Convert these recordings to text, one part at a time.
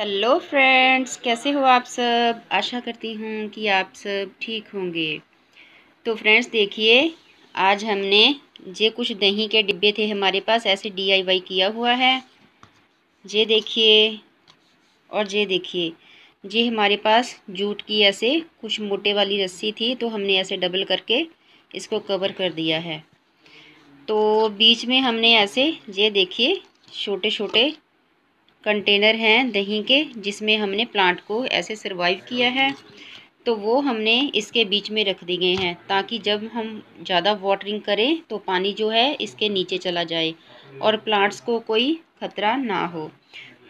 hello friends कैसे हो आप सब आशा करती हूँ कि आप सब ठीक होंगे तो फ्रेंड्स देखिए आज हमने ये कुछ दही के डिब्बे थे हमारे पास ऐसे डीआईवाई किया हुआ है ये देखिए और ये देखिए ये हमारे पास जूट की ऐसे कुछ मोटे वाली रस्सी थी तो हमने ऐसे डबल करके इसको कवर कर दिया है तो बीच में हमने ऐसे ये देखिए छोटे छोटे कंटेनर हैं दही के जिसमें हमने प्लांट को ऐसे सर्वाइव किया है तो वो हमने इसके बीच में रख दिए गए हैं ताकि जब हम ज़्यादा वाटरिंग करें तो पानी जो है इसके नीचे चला जाए और प्लांट्स को कोई ख़तरा ना हो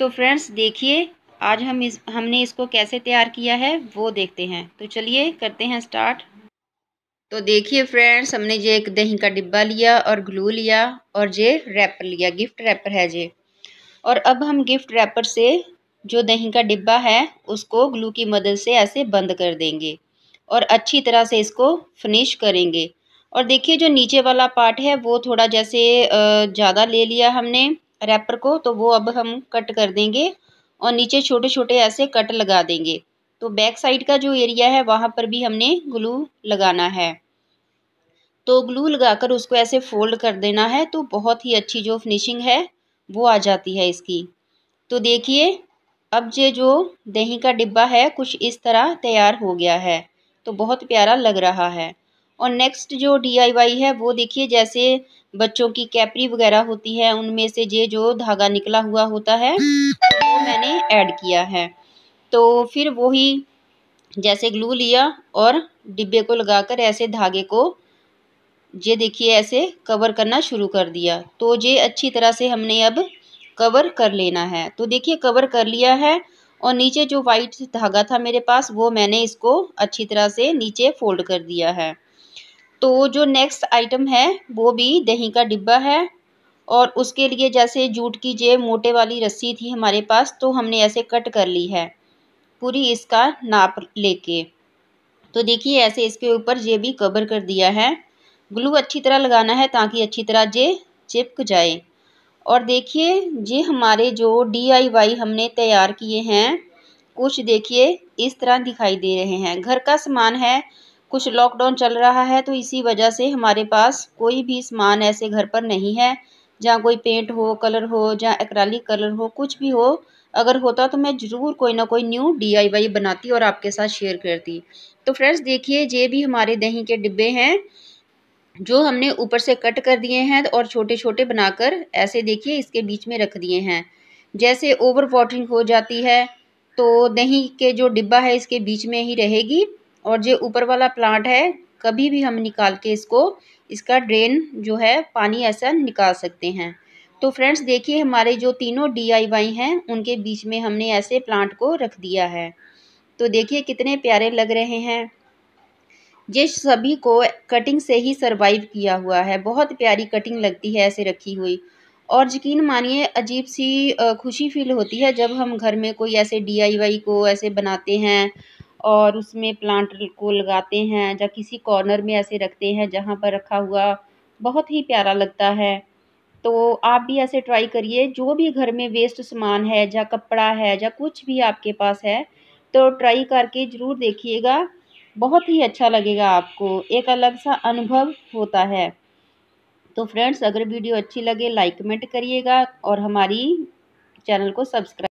तो फ्रेंड्स देखिए आज हम इस हमने इसको कैसे तैयार किया है वो देखते हैं तो चलिए करते हैं स्टार्ट तो देखिए फ्रेंड्स हमने ये एक दही का डिब्बा लिया और ग्लू लिया और ये रैपर लिया गिफ्ट रैपर है जे और अब हम गिफ्ट रैपर से जो दही का डिब्बा है उसको ग्लू की मदद से ऐसे बंद कर देंगे और अच्छी तरह से इसको फिनिश करेंगे और देखिए जो नीचे वाला पार्ट है वो थोड़ा जैसे ज़्यादा ले लिया हमने रैपर को तो वो अब हम कट कर देंगे और नीचे छोटे छोटे ऐसे कट लगा देंगे तो बैक साइड का जो एरिया है वहाँ पर भी हमने ग्लू लगाना है तो ग्लू लगाकर उसको ऐसे फोल्ड कर देना है तो बहुत ही अच्छी जो फिनिशिंग है वो आ जाती है इसकी तो देखिए अब ये जो दही का डिब्बा है कुछ इस तरह तैयार हो गया है तो बहुत प्यारा लग रहा है और नेक्स्ट जो डीआईवाई है वो देखिए जैसे बच्चों की कैपरी वगैरह होती है उनमें से ये जो धागा निकला हुआ होता है तो वो मैंने ऐड किया है तो फिर वही जैसे ग्लू लिया और डिब्बे को लगाकर ऐसे धागे को ये देखिए ऐसे कवर करना शुरू कर दिया तो ये अच्छी तरह से हमने अब कवर कर लेना है तो देखिए कवर कर लिया है और नीचे जो वाइट धागा था मेरे पास वो मैंने इसको अच्छी तरह से नीचे फोल्ड कर दिया है तो जो नेक्स्ट आइटम है वो भी दही का डिब्बा है और उसके लिए जैसे जूट की जे मोटे वाली रस्सी थी हमारे पास तो हमने ऐसे कट कर ली है पूरी इसका नाप लेके तो देखिए ऐसे इसके ऊपर ये भी कवर कर दिया है ग्लू अच्छी तरह लगाना है ताकि अच्छी तरह ये चिपक जाए और देखिए ये हमारे जो डी हमने तैयार किए हैं कुछ देखिए इस तरह दिखाई दे रहे हैं घर का सामान है कुछ लॉकडाउन चल रहा है तो इसी वजह से हमारे पास कोई भी सामान ऐसे घर पर नहीं है जहाँ कोई पेंट हो कलर हो जहाँ एक्रालिक कलर हो कुछ भी हो अगर होता तो मैं ज़रूर कोई ना कोई न्यू डी बनाती और आपके साथ शेयर करती तो फ्रेंड्स देखिए ये भी हमारे दही के डिब्बे हैं जो हमने ऊपर से कट कर दिए हैं और छोटे छोटे बनाकर ऐसे देखिए इसके बीच में रख दिए हैं जैसे ओवर वाटरिंग हो जाती है तो दही के जो डिब्बा है इसके बीच में ही रहेगी और जो ऊपर वाला प्लांट है कभी भी हम निकाल के इसको इसका ड्रेन जो है पानी ऐसा निकाल सकते हैं तो फ्रेंड्स देखिए हमारे जो तीनों डी हैं उनके बीच में हमने ऐसे प्लांट को रख दिया है तो देखिए कितने प्यारे लग रहे हैं ये सभी को कटिंग से ही सरवाइव किया हुआ है बहुत प्यारी कटिंग लगती है ऐसे रखी हुई और यकीन मानिए अजीब सी खुशी फील होती है जब हम घर में कोई ऐसे डीआईवाई को ऐसे बनाते हैं और उसमें प्लांट को लगाते हैं या किसी कॉर्नर में ऐसे रखते हैं जहाँ पर रखा हुआ बहुत ही प्यारा लगता है तो आप भी ऐसे ट्राई करिए जो भी घर में वेस्ट सामान है या कपड़ा है या कुछ भी आपके पास है तो ट्राई करके ज़रूर देखिएगा बहुत ही अच्छा लगेगा आपको एक अलग सा अनुभव होता है तो फ्रेंड्स अगर वीडियो अच्छी लगे लाइक कमेंट करिएगा और हमारी चैनल को सब्सक्राइब